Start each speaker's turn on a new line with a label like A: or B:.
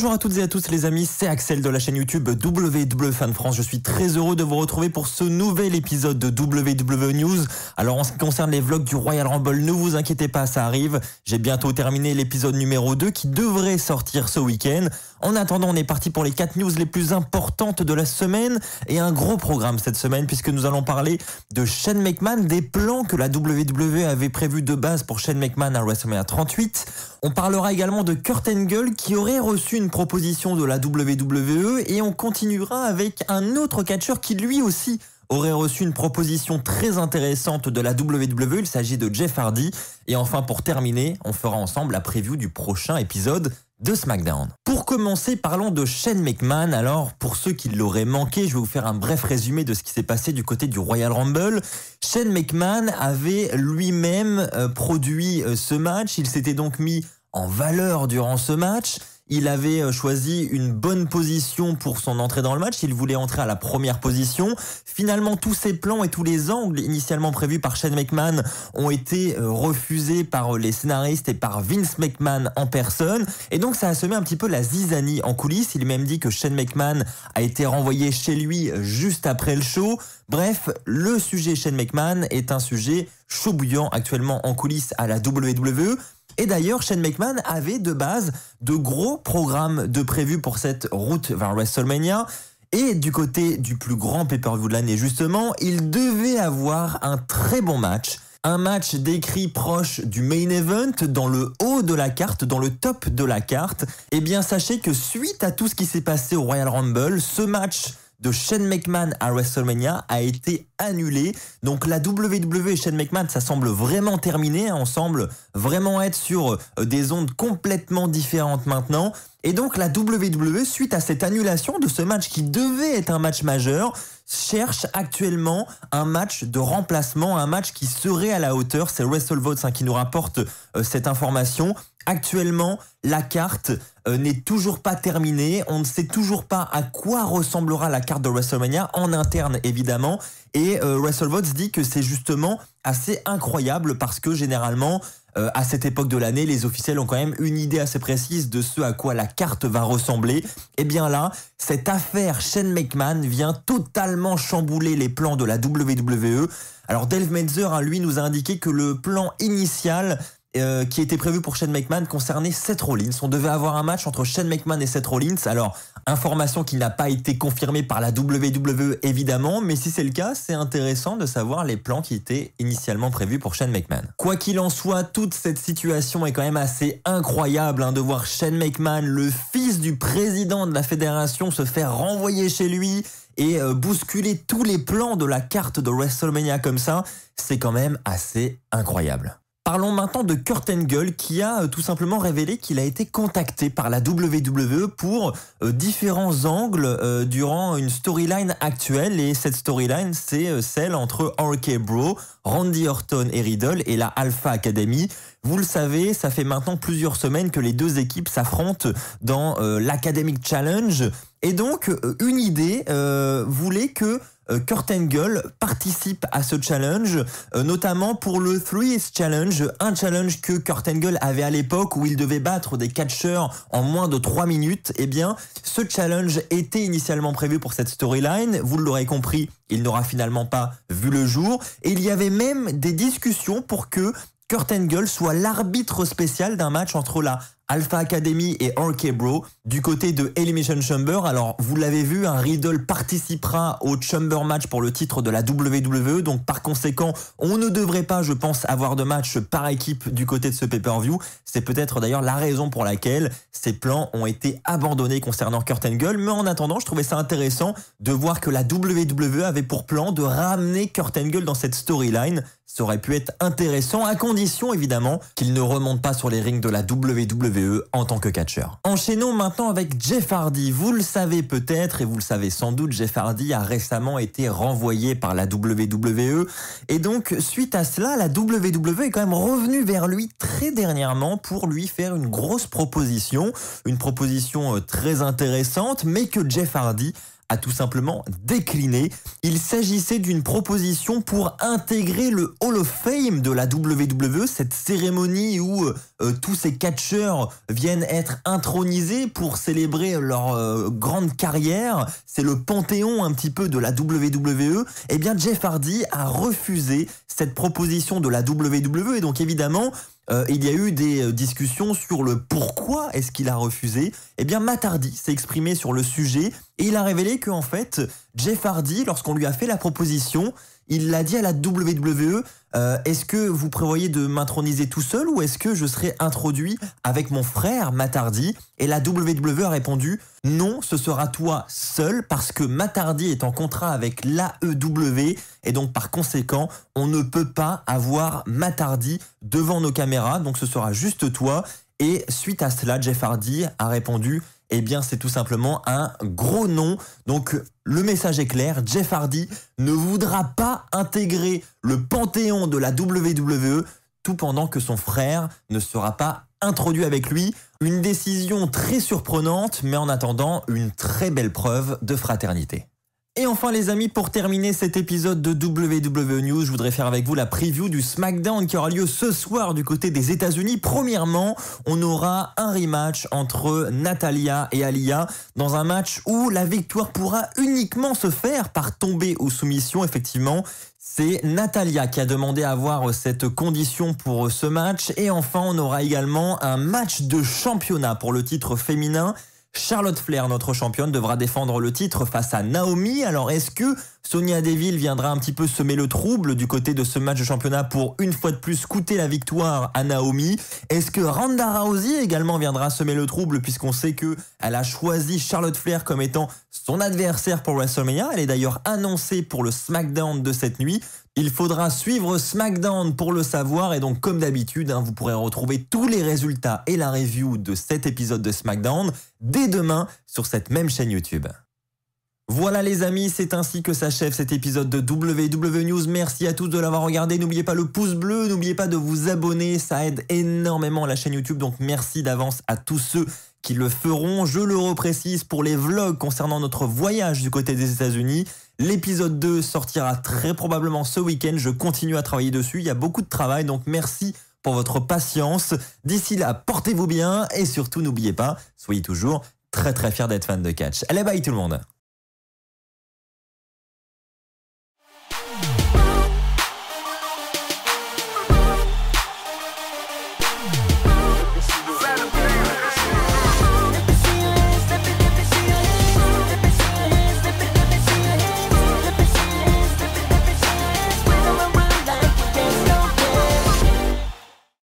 A: Bonjour à toutes et à tous les amis, c'est Axel de la chaîne YouTube WW Fan France. Je suis très heureux de vous retrouver pour ce nouvel épisode de WW News. Alors en ce qui concerne les vlogs du Royal Rumble, ne vous inquiétez pas, ça arrive. J'ai bientôt terminé l'épisode numéro 2 qui devrait sortir ce week-end. En attendant, on est parti pour les 4 news les plus importantes de la semaine et un gros programme cette semaine puisque nous allons parler de Shane McMahon, des plans que la WWE avait prévus de base pour Shane McMahon à WrestleMania 38. On parlera également de Kurt Angle qui aurait reçu une proposition de la WWE et on continuera avec un autre catcheur qui lui aussi aurait reçu une proposition très intéressante de la WWE. Il s'agit de Jeff Hardy. Et enfin, pour terminer, on fera ensemble la preview du prochain épisode de SmackDown. Pour commencer, parlons de Shane McMahon. Alors, pour ceux qui l'auraient manqué, je vais vous faire un bref résumé de ce qui s'est passé du côté du Royal Rumble. Shane McMahon avait lui-même euh, produit euh, ce match. Il s'était donc mis en valeur durant ce match. Il avait euh, choisi une bonne position pour son entrée dans le match. Il voulait entrer à la première position. Finalement, tous ses plans et tous les angles initialement prévus par Shane McMahon ont été euh, refusés par euh, les scénaristes et par Vince McMahon en personne. Et donc, ça a semé un petit peu la zizanie en coulisses. Il même dit que Shane McMahon a été renvoyé chez lui juste après le show. Bref, le sujet Shane McMahon est un sujet chaud bouillant actuellement en coulisses à la WWE. Et d'ailleurs, Shane McMahon avait de base de gros programmes de prévus pour cette route vers WrestleMania. Et du côté du plus grand pay-per-view de l'année, justement, il devait avoir un très bon match. Un match décrit proche du main event, dans le haut de la carte, dans le top de la carte. Eh bien, sachez que suite à tout ce qui s'est passé au Royal Rumble, ce match de Shane McMahon à WrestleMania a été annulé, Donc la WWE et Shane McMahon, ça semble vraiment terminé. Hein. On semble vraiment être sur euh, des ondes complètement différentes maintenant. Et donc la WWE, suite à cette annulation de ce match qui devait être un match majeur, cherche actuellement un match de remplacement, un match qui serait à la hauteur. C'est WrestleVotes hein, qui nous rapporte euh, cette information. Actuellement, la carte euh, n'est toujours pas terminée. On ne sait toujours pas à quoi ressemblera la carte de WrestleMania en interne, évidemment. Et euh, Russell dit que c'est justement assez incroyable parce que généralement, euh, à cette époque de l'année, les officiels ont quand même une idée assez précise de ce à quoi la carte va ressembler. Et eh bien là, cette affaire Shane McMahon vient totalement chambouler les plans de la WWE. Alors Dave Metzer, à hein, lui, nous a indiqué que le plan initial euh, qui était prévu pour Shane McMahon concernait Seth Rollins. On devait avoir un match entre Shane McMahon et Seth Rollins. Alors, information qui n'a pas été confirmée par la WWE évidemment, mais si c'est le cas, c'est intéressant de savoir les plans qui étaient initialement prévus pour Shane McMahon. Quoi qu'il en soit, toute cette situation est quand même assez incroyable hein, de voir Shane McMahon, le fils du président de la fédération, se faire renvoyer chez lui et euh, bousculer tous les plans de la carte de WrestleMania comme ça, c'est quand même assez incroyable. Parlons maintenant de Kurt Angle qui a euh, tout simplement révélé qu'il a été contacté par la WWE pour euh, différents angles euh, durant une storyline actuelle et cette storyline c'est celle entre RK Bro, Randy Orton et Riddle et la Alpha Academy. Vous le savez, ça fait maintenant plusieurs semaines que les deux équipes s'affrontent dans l'Academic Challenge et donc une idée voulait que euh, Kurt Angle participe à ce challenge, euh, notamment pour le 3 Challenge, un challenge que Kurt Angle avait à l'époque où il devait battre des catcheurs en moins de 3 minutes. Eh bien, ce challenge était initialement prévu pour cette storyline, vous l'aurez compris, il n'aura finalement pas vu le jour, et il y avait même des discussions pour que Kurt Angle soit l'arbitre spécial d'un match entre la Alpha Academy et RK Du côté de Elimination Chamber, alors vous l'avez vu, un Riddle participera au Chamber match pour le titre de la WWE, donc par conséquent, on ne devrait pas, je pense, avoir de match par équipe du côté de ce pay-per-view. C'est peut-être d'ailleurs la raison pour laquelle ces plans ont été abandonnés concernant Kurt Angle, mais en attendant, je trouvais ça intéressant de voir que la WWE avait pour plan de ramener Kurt Angle dans cette storyline. Ça aurait pu être intéressant, à condition évidemment qu'il ne remonte pas sur les rings de la WWE en tant que catcheur. Enchaînons maintenant avec Jeff Hardy. Vous le savez peut-être et vous le savez sans doute, Jeff Hardy a récemment été renvoyé par la WWE et donc suite à cela, la WWE est quand même revenue vers lui très dernièrement pour lui faire une grosse proposition, une proposition euh, très intéressante mais que Jeff Hardy a tout simplement décliné. Il s'agissait d'une proposition pour intégrer le Hall of Fame de la WWE, cette cérémonie où euh, tous ces catcheurs viennent être intronisés pour célébrer leur euh, grande carrière. C'est le panthéon un petit peu de la WWE. Eh bien, Jeff Hardy a refusé cette proposition de la WWE et donc évidemment, euh, il y a eu des euh, discussions sur le pourquoi est-ce qu'il a refusé. Eh bien, Matardi s'est exprimé sur le sujet et il a révélé qu'en fait, Jeff Hardy, lorsqu'on lui a fait la proposition, il l'a dit à la WWE. Euh, est-ce que vous prévoyez de m'introniser tout seul ou est-ce que je serai introduit avec mon frère Matardi Et la WWE a répondu non, ce sera toi seul parce que Matardi est en contrat avec l'AEW et donc par conséquent, on ne peut pas avoir Matardi devant nos caméras, donc ce sera juste toi. Et suite à cela, Jeff Hardy a répondu eh bien, c'est tout simplement un gros nom. Donc, le message est clair, Jeff Hardy ne voudra pas intégrer le panthéon de la WWE tout pendant que son frère ne sera pas introduit avec lui. Une décision très surprenante, mais en attendant, une très belle preuve de fraternité. Et enfin les amis, pour terminer cet épisode de WWE News, je voudrais faire avec vous la preview du SmackDown qui aura lieu ce soir du côté des États-Unis. Premièrement, on aura un rematch entre Natalia et Alia dans un match où la victoire pourra uniquement se faire par tomber ou soumission. Effectivement, c'est Natalia qui a demandé à avoir cette condition pour ce match. Et enfin, on aura également un match de championnat pour le titre féminin. Charlotte Flair, notre championne, devra défendre le titre face à Naomi. Alors est-ce que Sonia Deville viendra un petit peu semer le trouble du côté de ce match de championnat pour une fois de plus coûter la victoire à Naomi Est-ce que Randa Rousey également viendra semer le trouble puisqu'on sait que elle a choisi Charlotte Flair comme étant son adversaire pour WrestleMania. Elle est d'ailleurs annoncée pour le SmackDown de cette nuit. Il faudra suivre SmackDown pour le savoir et donc comme d'habitude, hein, vous pourrez retrouver tous les résultats et la review de cet épisode de SmackDown dès demain sur cette même chaîne YouTube. Voilà les amis, c'est ainsi que s'achève cet épisode de WW News. Merci à tous de l'avoir regardé. N'oubliez pas le pouce bleu, n'oubliez pas de vous abonner, ça aide énormément la chaîne YouTube. Donc merci d'avance à tous ceux qui le feront. Je le reprécise pour les vlogs concernant notre voyage du côté des États-Unis. L'épisode 2 sortira très probablement ce week-end. Je continue à travailler dessus. Il y a beaucoup de travail, donc merci pour votre patience. D'ici là, portez-vous bien et surtout n'oubliez pas, soyez toujours très très fiers d'être fan de catch. Allez bye tout le monde